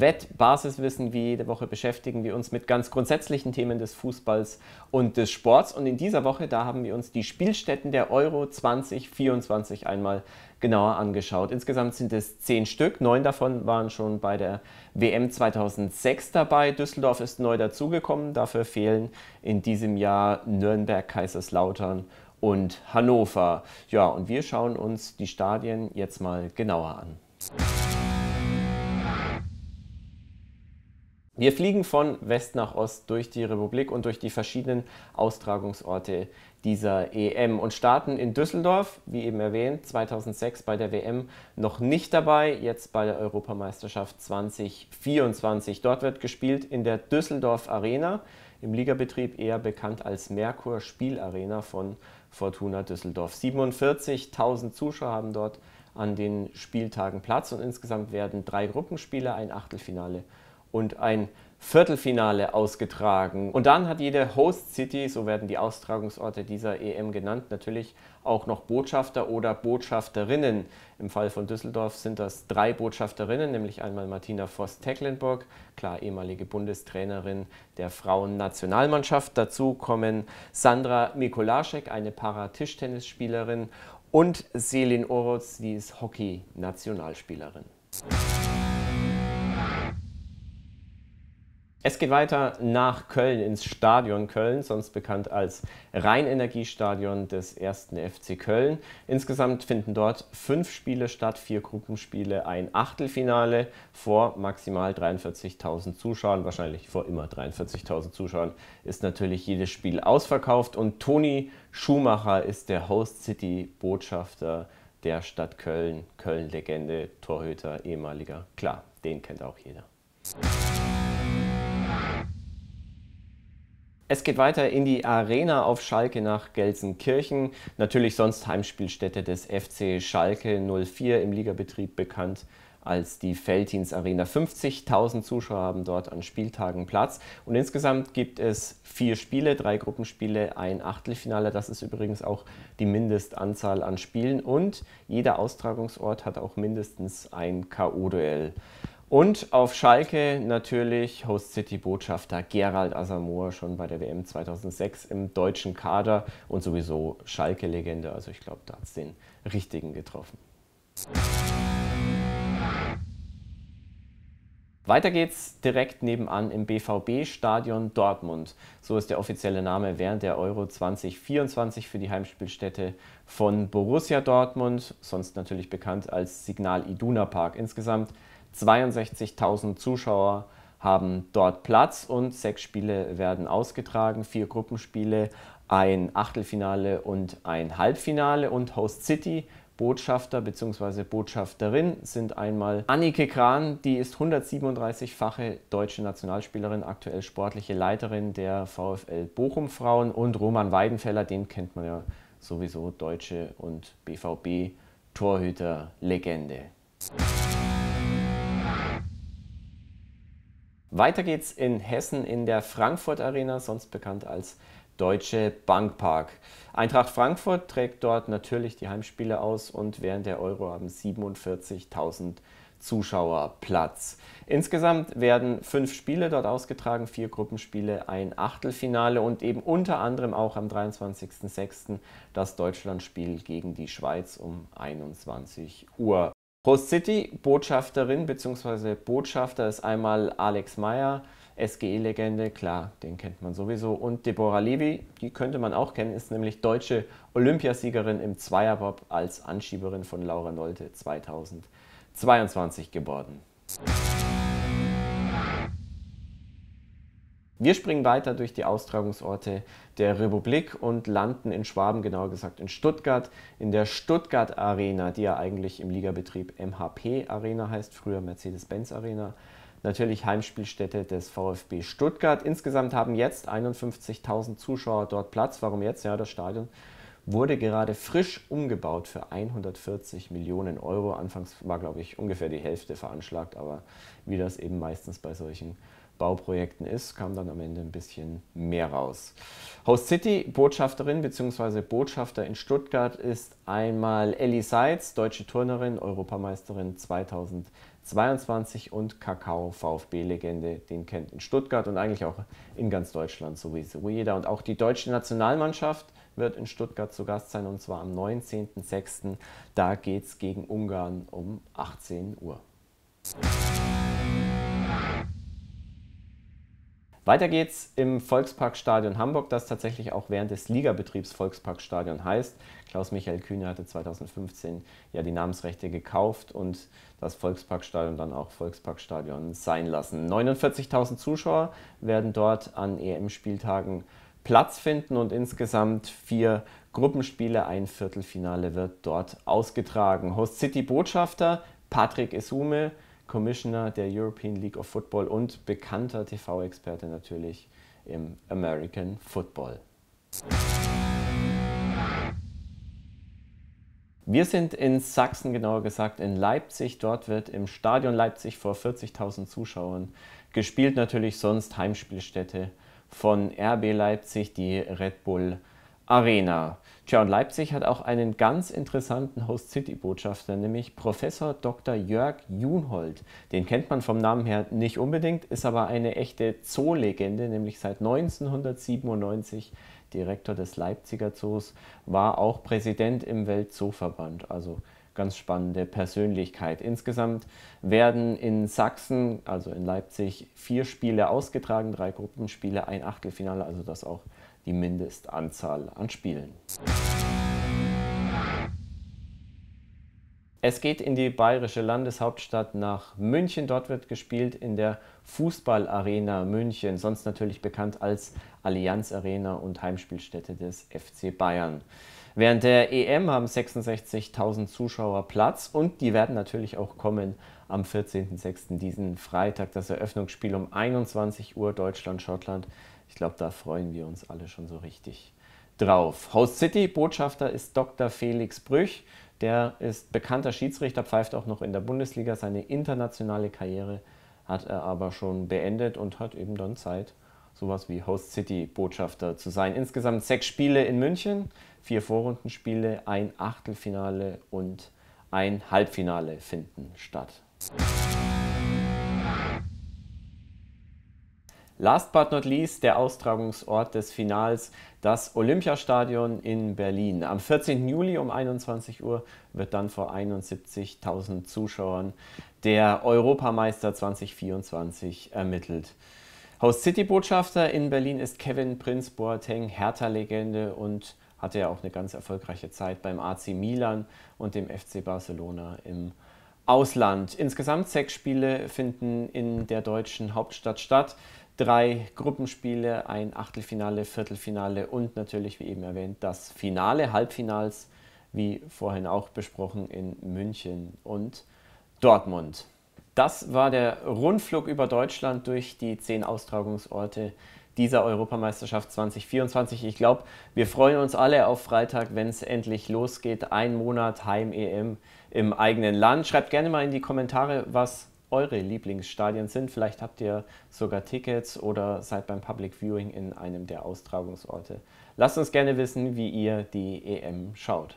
Wettbasiswissen wie jede Woche beschäftigen wir uns mit ganz grundsätzlichen Themen des Fußballs und des Sports. Und in dieser Woche, da haben wir uns die Spielstätten der Euro 2024 einmal genauer angeschaut. Insgesamt sind es zehn Stück. Neun davon waren schon bei der WM 2006 dabei. Düsseldorf ist neu dazugekommen. Dafür fehlen in diesem Jahr Nürnberg, Kaiserslautern und Hannover. Ja, und wir schauen uns die Stadien jetzt mal genauer an. Wir fliegen von West nach Ost durch die Republik und durch die verschiedenen Austragungsorte dieser EM und starten in Düsseldorf, wie eben erwähnt, 2006 bei der WM noch nicht dabei, jetzt bei der Europameisterschaft 2024. Dort wird gespielt in der Düsseldorf Arena, im Ligabetrieb eher bekannt als Merkur Spielarena von Fortuna Düsseldorf. 47.000 Zuschauer haben dort an den Spieltagen Platz und insgesamt werden drei Gruppenspiele, ein Achtelfinale und ein Viertelfinale ausgetragen. Und dann hat jede Host City, so werden die Austragungsorte dieser EM genannt, natürlich auch noch Botschafter oder Botschafterinnen. Im Fall von Düsseldorf sind das drei Botschafterinnen, nämlich einmal Martina Voss-Tecklenburg, klar ehemalige Bundestrainerin der Frauennationalmannschaft. Dazu kommen Sandra Mikulaschek, eine Paratischtennisspielerin, und Selin Oroz, die ist Hockey-Nationalspielerin. Es geht weiter nach Köln ins Stadion Köln, sonst bekannt als Rheinenergiestadion des 1. FC Köln. Insgesamt finden dort fünf Spiele statt, vier Gruppenspiele, ein Achtelfinale vor maximal 43.000 Zuschauern, wahrscheinlich vor immer 43.000 Zuschauern, ist natürlich jedes Spiel ausverkauft und Toni Schumacher ist der Host City Botschafter der Stadt Köln, Köln-Legende, Torhüter, ehemaliger. Klar, den kennt auch jeder. Es geht weiter in die Arena auf Schalke nach Gelsenkirchen. Natürlich sonst Heimspielstätte des FC Schalke 04 im Ligabetrieb bekannt als die Feltins Arena. 50.000 Zuschauer haben dort an Spieltagen Platz. Und insgesamt gibt es vier Spiele, drei Gruppenspiele, ein Achtelfinale. Das ist übrigens auch die Mindestanzahl an Spielen. Und jeder Austragungsort hat auch mindestens ein K.O.-Duell. Und auf Schalke natürlich Host City Botschafter Gerald Asamoah schon bei der WM 2006 im deutschen Kader und sowieso Schalke-Legende. Also ich glaube, da hat es den richtigen getroffen. Weiter geht's direkt nebenan im BVB-Stadion Dortmund. So ist der offizielle Name während der Euro 2024 für die Heimspielstätte von Borussia Dortmund, sonst natürlich bekannt als Signal Iduna Park. Insgesamt 62.000 Zuschauer haben dort Platz und sechs Spiele werden ausgetragen, vier Gruppenspiele, ein Achtelfinale und ein Halbfinale und Host City Botschafter bzw. Botschafterin sind einmal Annike Kran, die ist 137-fache deutsche Nationalspielerin, aktuell sportliche Leiterin der VfL Bochum Frauen und Roman Weidenfeller, den kennt man ja sowieso, deutsche und BVB Torhüter Legende. Weiter geht's in Hessen in der Frankfurt Arena, sonst bekannt als Deutsche Bank Park. Eintracht Frankfurt trägt dort natürlich die Heimspiele aus und während der Euro haben 47.000 Zuschauer Platz. Insgesamt werden fünf Spiele dort ausgetragen, vier Gruppenspiele, ein Achtelfinale und eben unter anderem auch am 23.06. das Deutschlandspiel gegen die Schweiz um 21 Uhr. Host City Botschafterin bzw. Botschafter ist einmal Alex Meyer, SGE-Legende, klar, den kennt man sowieso. Und Deborah Levy, die könnte man auch kennen, ist nämlich deutsche Olympiasiegerin im Zweierbob als Anschieberin von Laura Nolte 2022 geworden. Wir springen weiter durch die Austragungsorte der Republik und landen in Schwaben, genauer gesagt in Stuttgart, in der Stuttgart Arena, die ja eigentlich im Ligabetrieb MHP Arena heißt, früher Mercedes-Benz Arena. Natürlich Heimspielstätte des VfB Stuttgart. Insgesamt haben jetzt 51.000 Zuschauer dort Platz. Warum jetzt? Ja, das Stadion wurde gerade frisch umgebaut für 140 Millionen Euro. Anfangs war, glaube ich, ungefähr die Hälfte veranschlagt, aber wie das eben meistens bei solchen Bauprojekten ist, kam dann am Ende ein bisschen mehr raus. Host City Botschafterin bzw. Botschafter in Stuttgart ist einmal Ellie Seitz, deutsche Turnerin, Europameisterin 2022 und Kakao VfB-Legende, den kennt in Stuttgart und eigentlich auch in ganz Deutschland sowieso jeder. Und auch die deutsche Nationalmannschaft wird in Stuttgart zu Gast sein und zwar am 19.06. Da geht es gegen Ungarn um 18 Uhr. Weiter geht's im Volksparkstadion Hamburg, das tatsächlich auch während des Ligabetriebs Volksparkstadion heißt. Klaus-Michael Kühne hatte 2015 ja die Namensrechte gekauft und das Volksparkstadion dann auch Volksparkstadion sein lassen. 49.000 Zuschauer werden dort an EM-Spieltagen Platz finden und insgesamt vier Gruppenspiele, ein Viertelfinale wird dort ausgetragen. Host City Botschafter Patrick Esume Commissioner der European League of Football und bekannter TV-Experte natürlich im American Football. Wir sind in Sachsen, genauer gesagt in Leipzig. Dort wird im Stadion Leipzig vor 40.000 Zuschauern gespielt. Natürlich sonst Heimspielstätte von RB Leipzig, die Red Bull Arena. Tja, und Leipzig hat auch einen ganz interessanten Host City Botschafter, nämlich Professor Dr. Jörg Junhold. Den kennt man vom Namen her nicht unbedingt, ist aber eine echte Zoolegende, nämlich seit 1997 Direktor des Leipziger Zoos, war auch Präsident im Weltzooverband, also ganz spannende Persönlichkeit. Insgesamt werden in Sachsen, also in Leipzig, vier Spiele ausgetragen, drei Gruppenspiele, ein Achtelfinale, also das auch die Mindestanzahl an Spielen. Es geht in die bayerische Landeshauptstadt nach München. Dort wird gespielt in der Fußballarena München, sonst natürlich bekannt als Allianz Arena und Heimspielstätte des FC Bayern. Während der EM haben 66.000 Zuschauer Platz und die werden natürlich auch kommen am 14.06. diesen Freitag. Das Eröffnungsspiel um 21 Uhr Deutschland-Schottland ich glaube, da freuen wir uns alle schon so richtig drauf. Host City Botschafter ist Dr. Felix Brüch. Der ist bekannter Schiedsrichter, pfeift auch noch in der Bundesliga. Seine internationale Karriere hat er aber schon beendet und hat eben dann Zeit, sowas wie Host City Botschafter zu sein. Insgesamt sechs Spiele in München, vier Vorrundenspiele, ein Achtelfinale und ein Halbfinale finden statt. Last but not least der Austragungsort des Finals, das Olympiastadion in Berlin. Am 14. Juli um 21 Uhr wird dann vor 71.000 Zuschauern der Europameister 2024 ermittelt. Host City Botschafter in Berlin ist Kevin Prinz Boateng, Hertha-Legende und hatte ja auch eine ganz erfolgreiche Zeit beim AC Milan und dem FC Barcelona im Ausland. Insgesamt sechs Spiele finden in der deutschen Hauptstadt statt drei Gruppenspiele, ein Achtelfinale, Viertelfinale und natürlich, wie eben erwähnt, das Finale Halbfinals, wie vorhin auch besprochen, in München und Dortmund. Das war der Rundflug über Deutschland durch die zehn Austragungsorte dieser Europameisterschaft 2024. Ich glaube, wir freuen uns alle auf Freitag, wenn es endlich losgeht. Ein Monat Heim-EM im eigenen Land. Schreibt gerne mal in die Kommentare, was eure Lieblingsstadien sind. Vielleicht habt ihr sogar Tickets oder seid beim Public Viewing in einem der Austragungsorte. Lasst uns gerne wissen, wie ihr die EM schaut.